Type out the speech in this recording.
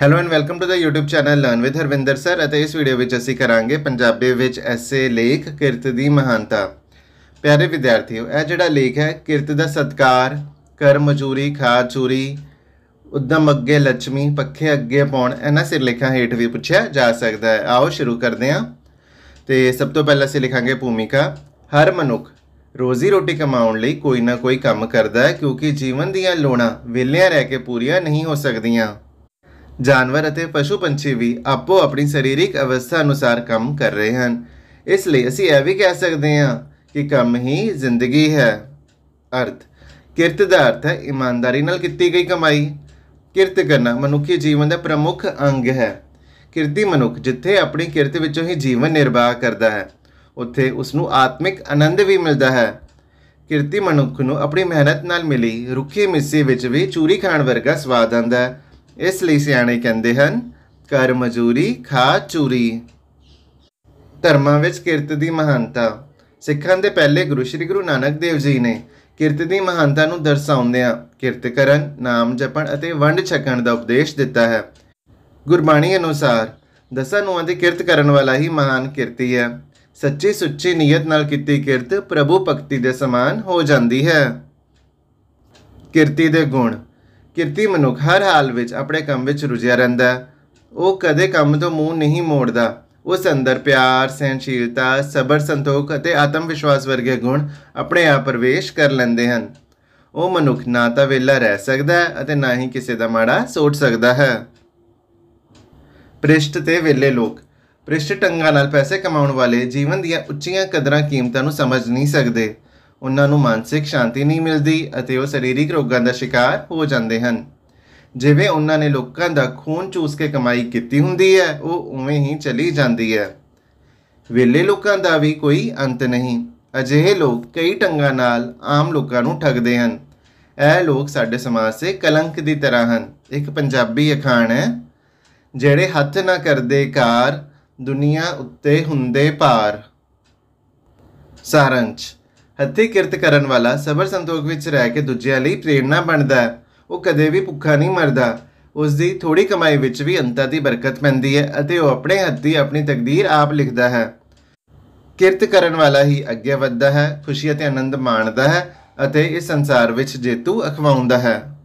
hello and welcome to the YouTube channel learn with Harvinder sir ਅਤੇ ਇਸ video ਵਿੱਚ ਅਸੀਂ ਕਰਾਂਗੇ ਪੰਜਾਬੀ ਵਿੱਚ ਐਸੇ ਲੇਖ ਕਿਰਤ ਦੀ ਮਹਾਨਤਾ ਪਿਆਰੇ ਵਿਦਿਆਰਥੀਓ ਇਹ ਜਿਹੜਾ ਲੇਖ ਹੈ ਕਿਰਤ ਦਾ ਸਤਕਾਰ ਕਰ ਮਜ਼ਦੂਰੀ ਖਾ ਚੂਰੀ ਉਦਮ ਅੱਗੇ ਲక్ష్ਮੀ ਪੱਖੇ ਅੱਗੇ ਪਾਉਣ ਇਹਨਾਂ ਸਿਰ ਲੇਖਾਂ ਹੇਠ ਵੀ ਪੁੱਛਿਆ ਜਾ ਸਕਦਾ ਹੈ ਆਓ ਸ਼ੁਰੂ ਕਰਦੇ ਹਾਂ ਤੇ ਸਭ ਤੋਂ ਪਹਿਲਾਂ ਅਸੀਂ ਲਿਖਾਂਗੇ ਭੂਮਿਕਾ ਹਰ ਮਨੁੱਖ ਰੋਜ਼ੀ ਰੋਟੀ ਕਮਾਉਣ ਲਈ ਕੋਈ ਨਾ ਕੋਈ ਕੰਮ ਕਰਦਾ ਹੈ ਕਿਉਂਕਿ ਜੀਵਨ ਦੀਆਂ ਲੋੜਾਂ ਵਿਹਲਿਆਂ ਰਹਿ ਕੇ ਪੂਰੀਆਂ ਨਹੀਂ ਹੋ ਸਕਦੀਆਂ ਜਾਨਵਰ ਅਤੇ ਪਸ਼ੂ ਪੰਛੀ ਵੀ ਆਪੋ ਆਪਣੀ ਸਰੀਰਿਕ ਅਵਸਥਾ ਅਨੁਸਾਰ ਕੰਮ ਕਰ ਰਹੇ ਹਨ ਇਸ ਲਈ ਅਸੀਂ ਇਹ ਵੀ ਕਹਿ ਸਕਦੇ ਹਾਂ ਕਿ ਕੰਮ ਹੀ ਜ਼ਿੰਦਗੀ ਹੈ ਅਰਥ ਕਿਰਤ ਦਾ ਅਰਥ ਹੈ ਇਮਾਨਦਾਰੀ ਨਾਲ ਕੀਤੀ ਗਈ ਕਮਾਈ ਕਿਰਤ ਕਰਨਾ ਮਨੁੱਖੀ ਜੀਵਨ ਦਾ ਪ੍ਰਮੁੱਖ ਅੰਗ ਹੈ ਕਿਰਤੀ ਮਨੁੱਖ ਜਿੱਥੇ ਆਪਣੀ ਕਿਰਤ ਵਿੱਚੋਂ ਹੀ ਜੀਵਨ ਨਿਰਵਾਹ ਕਰਦਾ ਹੈ ਉੱਥੇ ਉਸ ਨੂੰ ਆਤਮਿਕ ਆਨੰਦ ਵੀ ਮਿਲਦਾ ਹੈ ਕਿਰਤੀ ਮਨੁੱਖ ਨੂੰ ਆਪਣੀ ਮਿਹਨਤ ਨਾਲ ਮਿਲੀ ਰੁੱਖੇ ਮਿੱਸੇ ਵਿੱਚ ਵੀ ਚੂਰੀ ਖਾਣ ਵਰਗਾ ਸਵਾਦ ਆਉਂਦਾ ਹੈ ਇਸ ਲਈ ਸਿਆਣੇ ਕਹਿੰਦੇ ਹਨ ਕਰ ਮਜ਼ੂਰੀ ਖਾ ਚੂਰੀ ਧਰਮਾਂ ਵਿੱਚ ਕਿਰਤ ਦੀ ਮਹਾਨਤਾ ਸਿੱਖਾਂ ਦੇ ਪਹਿਲੇ ਗੁਰੂ ਸ੍ਰੀ ਗੁਰੂ ਨਾਨਕ ਦੇਵ ਜੀ ਨੇ ਕਿਰਤ ਦੀ ਮਹਾਨਤਾ ਨੂੰ ਦਰਸਾਉਂਦਿਆਂ ਕਿਰਤ ਕਰਨ ਨਾਮ ਜਪਣ ਅਤੇ ਵੰਡ ਛਕਣ ਦਾ ਉਪਦੇਸ਼ ਦਿੱਤਾ ਹੈ ਗੁਰਬਾਣੀ ਅਨੁਸਾਰ ਦਸਾਂ ਨੂੰ ਅੰਦੇ ਕਿਰਤ ਕਰਨ ਵਾਲਾ ਹੀ ਮਹਾਨ ਕਿਰਤੀ ਹੈ ਸੱਚੀ ਸੁੱਚੀ ਨੀਅਤ ਨਾਲ ਕੀਤੀ ਕਿਰਤ ਪ੍ਰਭੂ ਭਗਤੀ ਦੇ ਸਮਾਨ ਹੋ ਜਾਂਦੀ ਹੈ ਕਿਰਤੀ ਦੇ ਗੁਣ ਕਿਰਤੀ ਮਨੁੱਖ ਹਰ ਹਾਲ ਵਿੱਚ ਆਪਣੇ ਕੰਮ ਵਿੱਚ ਰੁਝਿਆ ਰਹਿੰਦਾ ਉਹ ਕਦੇ ਕੰਮ ਤੋਂ ਮੂੰਹ ਨਹੀਂ ਮੋੜਦਾ ਉਸ ਅੰਦਰ ਪਿਆਰ ਸਹਿਨਸ਼ੀਲਤਾ ਸਬਰ ਸੰਤੋਖ ਅਤੇ ਆਤਮ ਵਿਸ਼ਵਾਸ ਵਰਗੇ ਗੁਣ ਆਪਣੇ ਆਪ ਪ੍ਰਵੇਸ਼ ਕਰ ਲੈਂਦੇ ਹਨ ਉਹ ਮਨੁੱਖ ਨਾ ਤਾਂ ਵਿਹਲਾ ਰਹਿ ਸਕਦਾ ਅਤੇ ਨਾ ਹੀ ਕਿਸੇ ਦਾ ਮਾੜਾ ਸੋਚ ਸਕਦਾ ਹੈ ਪ੍ਰਿਸ਼ਟ ਤੇ ਵਿਹਲੇ ਲੋਕ ਪ੍ਰਿਸ਼ਟ ਟੰਗਾ ਨਾਲ ਪੈਸੇ ਕਮਾਉਣ ਵਾਲੇ ਜੀਵਨ ਦੀਆਂ ਉੱਚੀਆਂ ਕਦਰਾਂ ਕੀਮਤਾਂ ਨੂੰ ਸਮਝ ਨਹੀਂ ਸਕਦੇ ਉਹਨਾਂ ਨੂੰ ਮਾਨਸਿਕ ਸ਼ਾਂਤੀ ਨਹੀਂ ਮਿਲਦੀ ਅਤੇ ਉਹ ਸਰੀਰਕ ਰੋਗਾਂ ਦਾ ਸ਼ਿਕਾਰ ਹੋ ਜਾਂਦੇ ਹਨ ਜਿਵੇਂ ਉਹਨਾਂ ਨੇ ਲੋਕਾਂ ਦਾ ਖੂਨ ਚੂਸ ਕੇ ਕਮਾਈ ਕੀਤੀ ਹੁੰਦੀ ਹੈ ਉਹ ਉਵੇਂ ਹੀ ਚਲੀ ਜਾਂਦੀ ਹੈ ਵਿਲੇ ਲੋਕਾਂ ਦਾ ਵੀ ਕੋਈ ਅੰਤ ਨਹੀਂ ਅਜਿਹੇ ਲੋਕ ਕਈ ਟੰਗਾਂ ਨਾਲ ਆਮ ਲੋਕਾਂ ਨੂੰ ਠੱਗਦੇ ਹਨ ਇਹ ਲੋਕ ਸਾਡੇ ਸਮਾਜ 'ਤੇ ਕਲੰਕ ਦੀ ਤਰ੍ਹਾਂ ਹਨ ਇੱਕ ਪੰਜਾਬੀ ਅਖਾਣ ਹੈ ਜਿਹੜੇ ਹੱਥ ਨਾ ਕਰਦੇ ਕਾਰ ਦੁਨੀਆ ਉੱਤੇ ਹੁੰਦੇ ਪਾਰ ਸਾਰੰਸ਼ ਹੱਥੀ ਕਿਰਤ ਕਰਨ ਵਾਲਾ ਸਬਰ ਸੰਤੋਖ ਵਿੱਚ ਰਹਿ ਕੇ ਦੂਜਿਆਂ ਲਈ ਪ੍ਰੇਰਣਾ ਬਣਦਾ ਹੈ ਉਹ ਕਦੇ ਵੀ ਭੁੱਖਾ ਨਹੀਂ ਮਰਦਾ ਉਸ ਦੀ ਥੋੜੀ ਕਮਾਈ ਵਿੱਚ ਵੀ ਅੰਤਾਂ ਦੀ ਬਰਕਤ ਪੈਂਦੀ ਹੈ ਅਤੇ ਉਹ ਆਪਣੇ ਹੱਥੀ ਆਪਣੀ ਤਕਦੀਰ ਆਪ ਲਿਖਦਾ ਹੈ ਕਿਰਤ ਕਰਨ ਵਾਲਾ ਹੀ ਅੱਗੇ ਵੱਧਦਾ ਹੈ ਖੁਸ਼ੀ ਅਤੇ ਆਨੰਦ ਮਾਣਦਾ ਹੈ ਅਤੇ ਇਸ ਸੰਸਾਰ ਵਿੱਚ ਜੇਤੂ ਅਖਵਾਉਂਦਾ ਹੈ